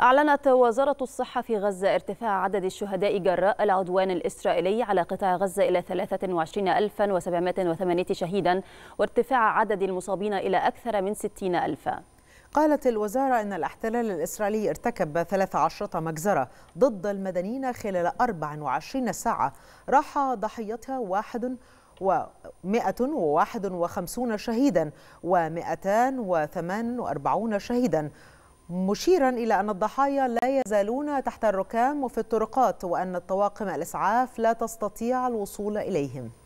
أعلنت وزارة الصحة في غزة ارتفاع عدد الشهداء جراء العدوان الإسرائيلي على قطاع غزة إلى 23708 شهيدا وارتفاع عدد المصابين إلى أكثر من 60 ألفا قالت الوزارة أن الاحتلال الإسرائيلي ارتكب 13 مجزرة ضد المدنيين خلال 24 ساعة راح ضحيتها واحد و151 شهيدا و248 شهيدا مشيرا إلى أن الضحايا لا يزالون تحت الركام وفي الطرقات وأن الطواقم الإسعاف لا تستطيع الوصول إليهم